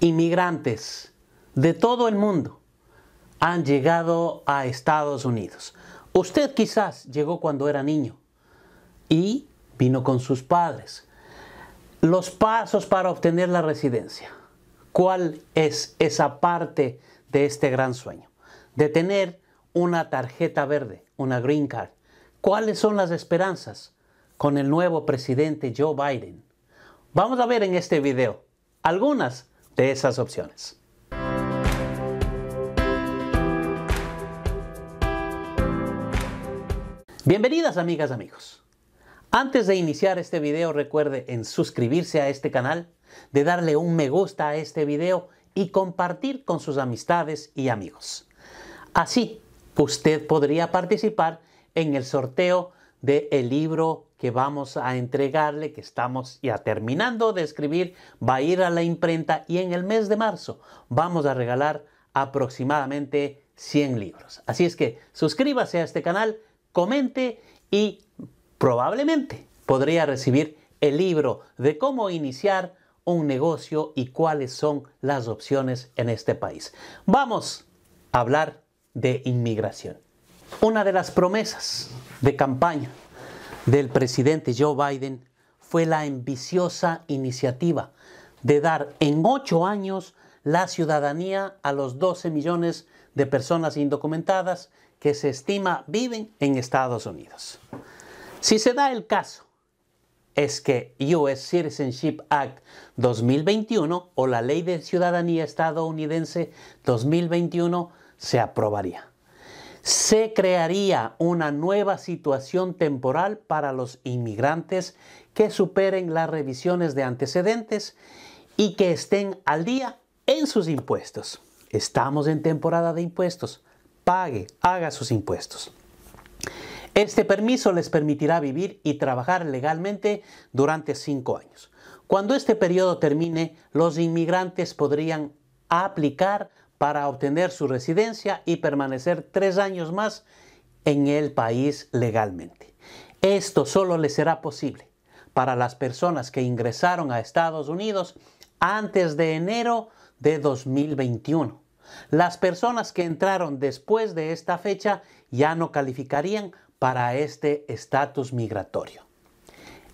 inmigrantes de todo el mundo han llegado a Estados Unidos. Usted quizás llegó cuando era niño y vino con sus padres. Los pasos para obtener la residencia. ¿Cuál es esa parte de este gran sueño? De tener una tarjeta verde, una green card. ¿Cuáles son las esperanzas con el nuevo presidente Joe Biden? Vamos a ver en este video algunas de esas opciones. Bienvenidas amigas, amigos. Antes de iniciar este video recuerde en suscribirse a este canal, de darle un me gusta a este video y compartir con sus amistades y amigos. Así usted podría participar en el sorteo de el libro que vamos a entregarle, que estamos ya terminando de escribir, va a ir a la imprenta y en el mes de marzo vamos a regalar aproximadamente 100 libros. Así es que suscríbase a este canal, comente y probablemente podría recibir el libro de cómo iniciar un negocio y cuáles son las opciones en este país. Vamos a hablar de inmigración. Una de las promesas de campaña del presidente Joe Biden fue la ambiciosa iniciativa de dar en ocho años la ciudadanía a los 12 millones de personas indocumentadas que se estima viven en Estados Unidos. Si se da el caso, es que US Citizenship Act 2021 o la Ley de Ciudadanía Estadounidense 2021 se aprobaría se crearía una nueva situación temporal para los inmigrantes que superen las revisiones de antecedentes y que estén al día en sus impuestos. Estamos en temporada de impuestos. Pague, haga sus impuestos. Este permiso les permitirá vivir y trabajar legalmente durante cinco años. Cuando este periodo termine, los inmigrantes podrían aplicar para obtener su residencia y permanecer tres años más en el país legalmente. Esto solo le será posible para las personas que ingresaron a Estados Unidos antes de enero de 2021. Las personas que entraron después de esta fecha ya no calificarían para este estatus migratorio.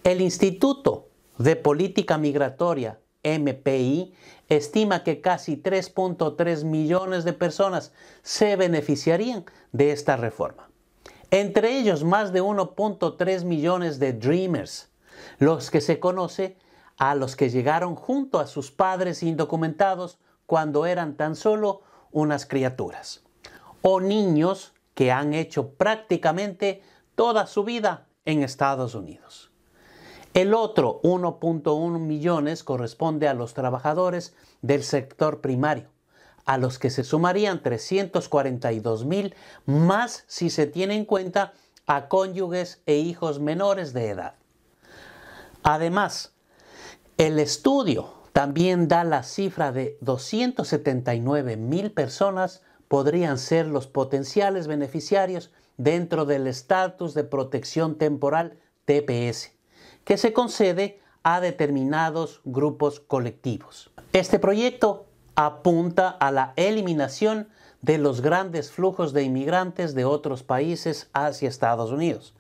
El Instituto de Política Migratoria MPI estima que casi 3.3 millones de personas se beneficiarían de esta reforma. Entre ellos, más de 1.3 millones de Dreamers, los que se conoce a los que llegaron junto a sus padres indocumentados cuando eran tan solo unas criaturas, o niños que han hecho prácticamente toda su vida en Estados Unidos. El otro 1.1 millones corresponde a los trabajadores del sector primario, a los que se sumarían 342 mil más si se tiene en cuenta a cónyuges e hijos menores de edad. Además, el estudio también da la cifra de 279 mil personas podrían ser los potenciales beneficiarios dentro del estatus de protección temporal TPS que se concede a determinados grupos colectivos. Este proyecto apunta a la eliminación de los grandes flujos de inmigrantes de otros países hacia Estados Unidos.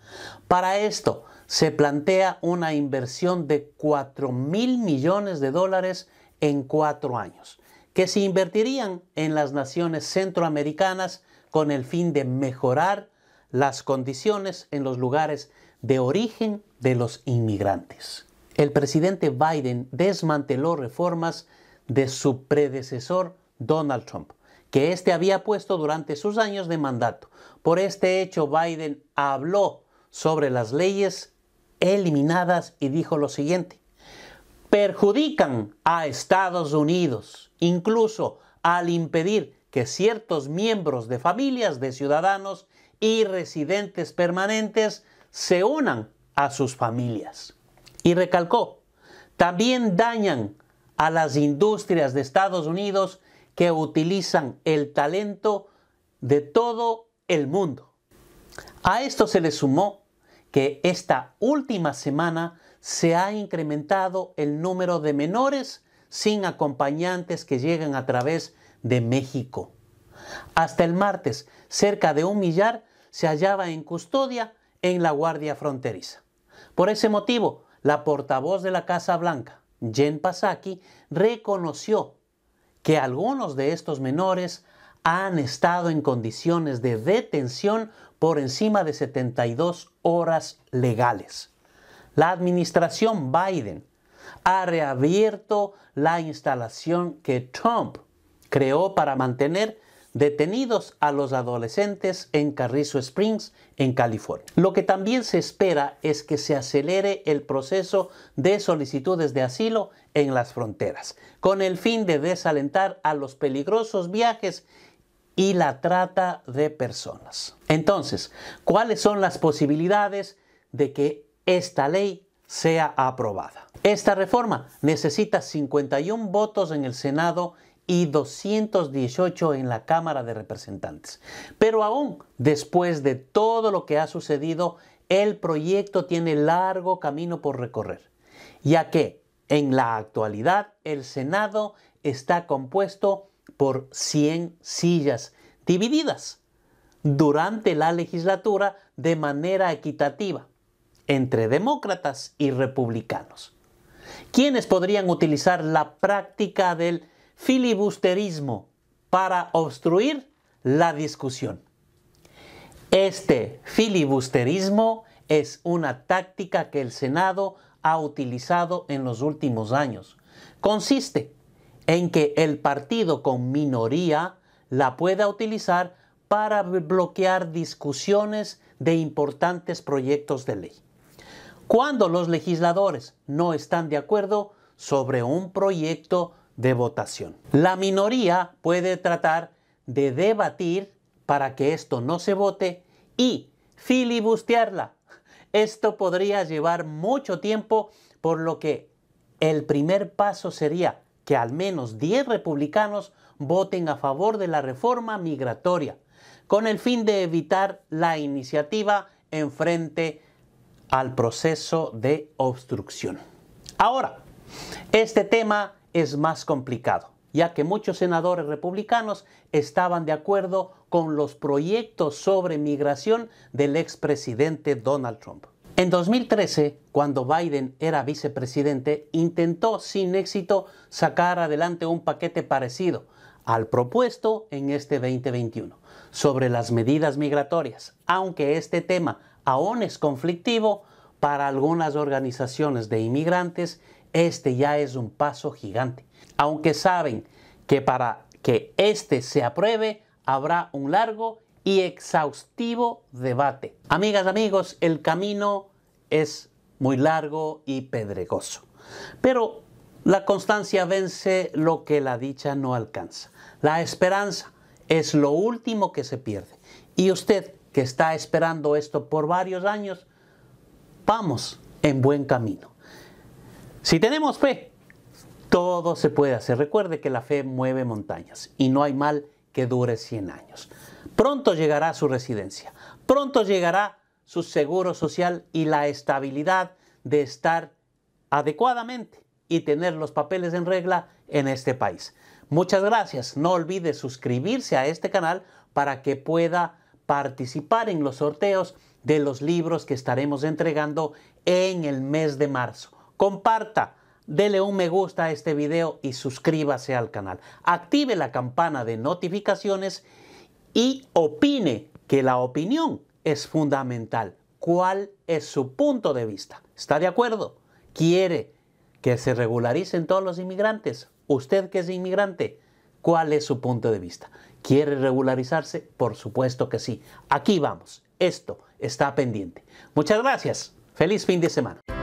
Para esto se plantea una inversión de 4 mil millones de dólares en cuatro años, que se invertirían en las naciones centroamericanas con el fin de mejorar las condiciones en los lugares de origen de los inmigrantes. El presidente Biden desmanteló reformas de su predecesor Donald Trump, que éste había puesto durante sus años de mandato. Por este hecho, Biden habló sobre las leyes eliminadas y dijo lo siguiente, perjudican a Estados Unidos, incluso al impedir que ciertos miembros de familias de ciudadanos y residentes permanentes se unan a sus familias. Y recalcó, también dañan a las industrias de Estados Unidos que utilizan el talento de todo el mundo. A esto se le sumó que esta última semana se ha incrementado el número de menores sin acompañantes que llegan a través de México. Hasta el martes, cerca de un millar se hallaba en custodia en la Guardia Fronteriza. Por ese motivo, la portavoz de la Casa Blanca, Jen Psaki, reconoció que algunos de estos menores han estado en condiciones de detención por encima de 72 horas legales. La administración Biden ha reabierto la instalación que Trump creó para mantener detenidos a los adolescentes en Carrizo Springs, en California. Lo que también se espera es que se acelere el proceso de solicitudes de asilo en las fronteras, con el fin de desalentar a los peligrosos viajes y la trata de personas. Entonces, ¿cuáles son las posibilidades de que esta ley sea aprobada? Esta reforma necesita 51 votos en el Senado y 218 en la Cámara de Representantes. Pero aún después de todo lo que ha sucedido, el proyecto tiene largo camino por recorrer, ya que en la actualidad el Senado está compuesto por 100 sillas divididas durante la legislatura de manera equitativa entre demócratas y republicanos. quienes podrían utilizar la práctica del filibusterismo para obstruir la discusión. Este filibusterismo es una táctica que el Senado ha utilizado en los últimos años. Consiste en que el partido con minoría la pueda utilizar para bloquear discusiones de importantes proyectos de ley. Cuando los legisladores no están de acuerdo sobre un proyecto de votación. La minoría puede tratar de debatir para que esto no se vote y filibustearla. Esto podría llevar mucho tiempo, por lo que el primer paso sería que al menos 10 republicanos voten a favor de la reforma migratoria, con el fin de evitar la iniciativa en frente al proceso de obstrucción. Ahora, este tema es más complicado, ya que muchos senadores republicanos estaban de acuerdo con los proyectos sobre migración del expresidente Donald Trump. En 2013, cuando Biden era vicepresidente, intentó sin éxito sacar adelante un paquete parecido al propuesto en este 2021 sobre las medidas migratorias, aunque este tema aún es conflictivo para algunas organizaciones de inmigrantes este ya es un paso gigante. Aunque saben que para que este se apruebe habrá un largo y exhaustivo debate. Amigas, amigos, el camino es muy largo y pedregoso. Pero la constancia vence lo que la dicha no alcanza. La esperanza es lo último que se pierde. Y usted que está esperando esto por varios años, vamos en buen camino. Si tenemos fe, todo se puede hacer. Recuerde que la fe mueve montañas y no hay mal que dure 100 años. Pronto llegará su residencia, pronto llegará su seguro social y la estabilidad de estar adecuadamente y tener los papeles en regla en este país. Muchas gracias. No olvide suscribirse a este canal para que pueda participar en los sorteos de los libros que estaremos entregando en el mes de marzo comparta, dele un me gusta a este video y suscríbase al canal. Active la campana de notificaciones y opine que la opinión es fundamental. ¿Cuál es su punto de vista? ¿Está de acuerdo? ¿Quiere que se regularicen todos los inmigrantes? Usted que es inmigrante, ¿cuál es su punto de vista? ¿Quiere regularizarse? Por supuesto que sí. Aquí vamos. Esto está pendiente. Muchas gracias. Feliz fin de semana.